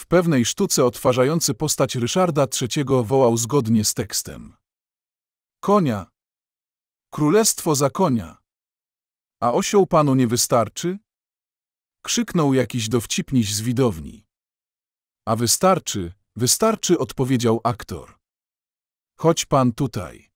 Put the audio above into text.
W pewnej sztuce odtwarzający postać Ryszarda III wołał zgodnie z tekstem. Konia! Królestwo za konia! A osioł panu nie wystarczy? Krzyknął jakiś dowcipniś z widowni. A wystarczy, wystarczy, odpowiedział aktor. Chodź pan tutaj.